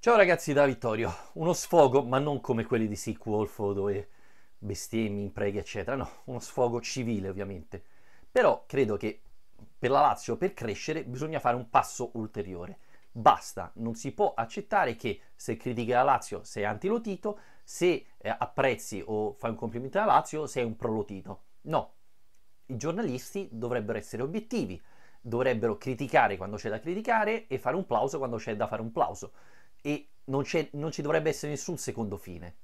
Ciao ragazzi da Vittorio, uno sfogo, ma non come quelli di Sick Wolf dove bestemmi, impreghi eccetera, no, uno sfogo civile ovviamente, però credo che per la Lazio per crescere bisogna fare un passo ulteriore, basta, non si può accettare che se critichi la Lazio sei antilotito, se eh, apprezzi o fai un complimento alla Lazio sei un prolotito, no, i giornalisti dovrebbero essere obiettivi, dovrebbero criticare quando c'è da criticare e fare un plauso quando c'è da fare un plauso e non, non ci dovrebbe essere nessun secondo fine.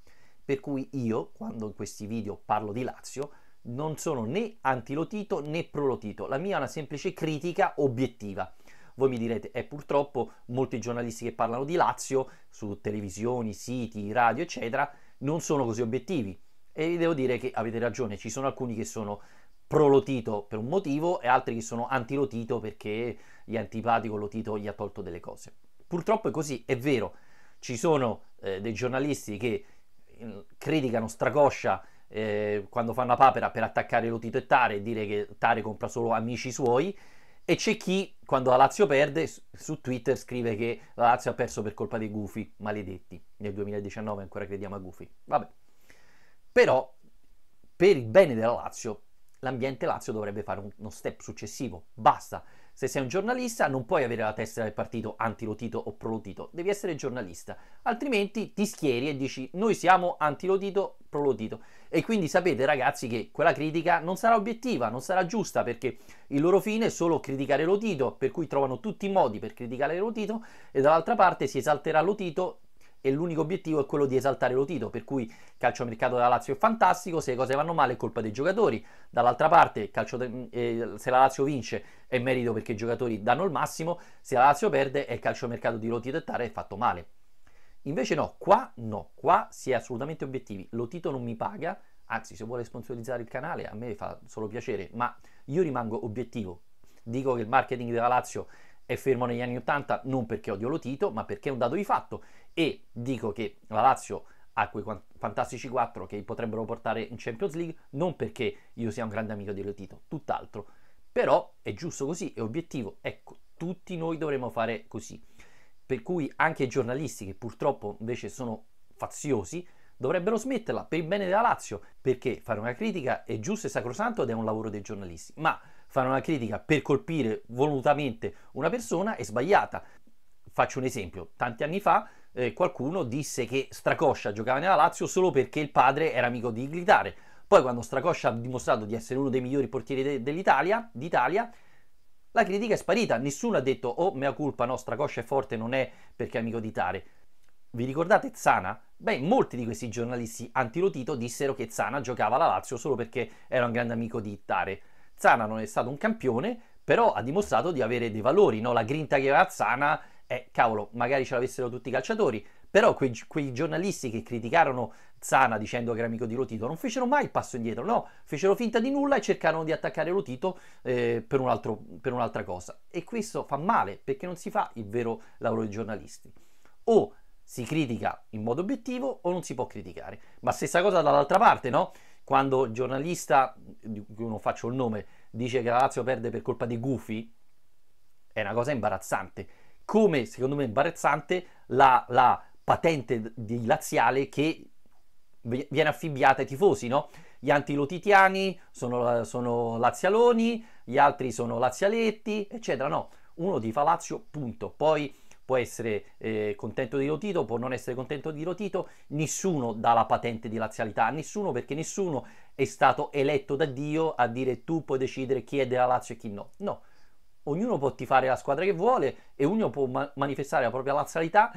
Per cui io, quando in questi video parlo di Lazio, non sono né antilotito né prolotito, la mia è una semplice critica obiettiva. Voi mi direte, è eh, purtroppo molti giornalisti che parlano di Lazio su televisioni, siti, radio, eccetera, non sono così obiettivi. E vi devo dire che avete ragione, ci sono alcuni che sono prolotito per un motivo e altri che sono antilotito perché gli antipatico Lotito gli ha tolto delle cose. Purtroppo è così, è vero, ci sono eh, dei giornalisti che mm, criticano stracoscia eh, quando fanno la papera per attaccare Lotito e Tare e dire che Tare compra solo amici suoi e c'è chi quando la Lazio perde su Twitter scrive che la Lazio ha perso per colpa dei gufi maledetti nel 2019 ancora crediamo a gufi vabbè però per il bene della Lazio l'ambiente Lazio dovrebbe fare uno step successivo basta se sei un giornalista non puoi avere la testa del partito antilotito o prolotito, devi essere giornalista, altrimenti ti schieri e dici noi siamo antilotito, prolotito. E quindi sapete ragazzi che quella critica non sarà obiettiva, non sarà giusta perché il loro fine è solo criticare Lotito, per cui trovano tutti i modi per criticare Lotito e dall'altra parte si esalterà Lotito e l'unico obiettivo è quello di esaltare Lotito, per cui calciomercato della Lazio è fantastico, se le cose vanno male è colpa dei giocatori, dall'altra parte de- eh, se la Lazio vince è merito perché i giocatori danno il massimo, se la Lazio perde è il calciomercato di Lotito e Tare è fatto male. Invece no, qua no, qua si è assolutamente obiettivi, Lotito non mi paga, anzi se vuole sponsorizzare il canale a me fa solo piacere, ma io rimango obiettivo, dico che il marketing della Lazio è è fermo negli anni 80 non perché odio lo Tito, ma perché è un dato di fatto e dico che la Lazio ha quei fantastici 4 che potrebbero portare in Champions League non perché io sia un grande amico di Lotito, tutt'altro, però è giusto così, è obiettivo, ecco, tutti noi dovremmo fare così. Per cui anche i giornalisti che purtroppo invece sono faziosi dovrebbero smetterla per il bene della Lazio, perché fare una critica è giusto e sacrosanto ed è un lavoro dei giornalisti, ma fare una critica per colpire volutamente una persona è sbagliata. Faccio un esempio, tanti anni fa eh, qualcuno disse che Stracoscia giocava nella Lazio solo perché il padre era amico di Glitare. Poi quando Stracoscia ha dimostrato di essere uno dei migliori portieri de- dell'Italia, d'Italia, la critica è sparita, nessuno ha detto oh mea culpa, no, Stracoscia è forte, non è perché è amico di Tare. Vi ricordate Zana? Beh, molti di questi giornalisti antilotito dissero che Zana giocava alla Lazio solo perché era un grande amico di Tare. Zana non è stato un campione, però ha dimostrato di avere dei valori, no? la grinta che aveva Zana, è, eh, cavolo, magari ce l'avessero tutti i calciatori, però quei, quei, giornalisti che criticarono Zana dicendo che era amico di Lotito non fecero mai il passo indietro, no, fecero finta di nulla e cercarono di attaccare Lotito eh, per, un altro, per, un'altra cosa. E questo fa male perché non si fa il vero lavoro dei giornalisti. O si critica in modo obiettivo o non si può criticare. Ma stessa cosa dall'altra parte, no? Quando il giornalista, di cui non faccio il nome, dice che la Lazio perde per colpa di Gufi, è una cosa imbarazzante. Come secondo me imbarazzante la, la patente di laziale che viene affibbiata ai tifosi, no? Gli antilotitiani sono, sono lazialoni, gli altri sono lazialetti, eccetera. No, uno tifa Lazio, punto. Poi può essere eh, contento di Lotito, può non essere contento di Lotito, nessuno dà la patente di lazialità a nessuno perché nessuno è stato eletto da Dio a dire tu puoi decidere chi è della Lazio e chi no. No, ognuno può tifare la squadra che vuole e ognuno può ma- manifestare la propria lazialità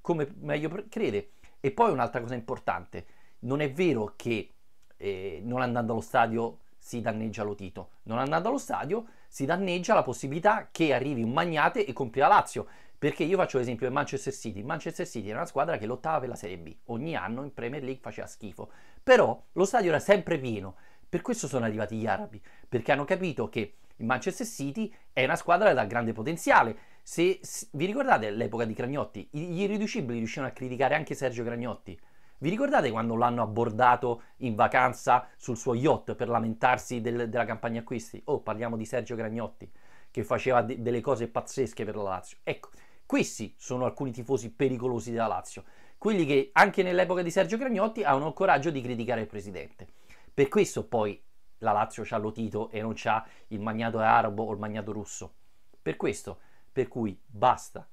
come meglio crede. E poi un'altra cosa importante, non è vero che eh, non andando allo stadio si danneggia Lotito, non andando allo stadio si danneggia la possibilità che arrivi un magnate e compri la Lazio. Perché io faccio l'esempio del Manchester City. Manchester City era una squadra che lottava per la Serie B. Ogni anno in Premier League faceva schifo. Però lo stadio era sempre pieno. Per questo sono arrivati gli arabi. Perché hanno capito che il Manchester City è una squadra da grande potenziale. Se, se vi ricordate l'epoca di Cragnotti? Gli irriducibili riuscivano a criticare anche Sergio Cragnotti. Vi ricordate quando l'hanno abbordato in vacanza sul suo yacht per lamentarsi del, della campagna acquisti? Oh, parliamo di Sergio Cragnotti che faceva de- delle cose pazzesche per la Lazio. Ecco, questi sono alcuni tifosi pericolosi della Lazio, quelli che anche nell'epoca di Sergio Cragnotti hanno il coraggio di criticare il presidente. Per questo poi la Lazio c'ha lo Tito e non c'ha il magnato arabo o il magnato russo. Per questo, per cui basta.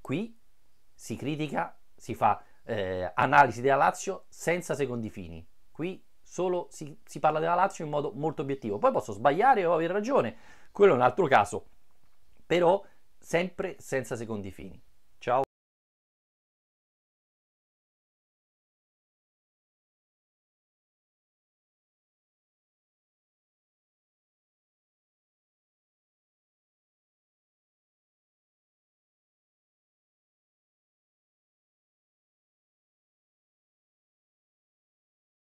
Qui si critica, si fa eh, analisi della Lazio senza secondi fini. Qui solo si, si parla della Lazio in modo molto obiettivo. Poi posso sbagliare o aver ragione, quello è un altro caso. Però sempre senza secondi fini.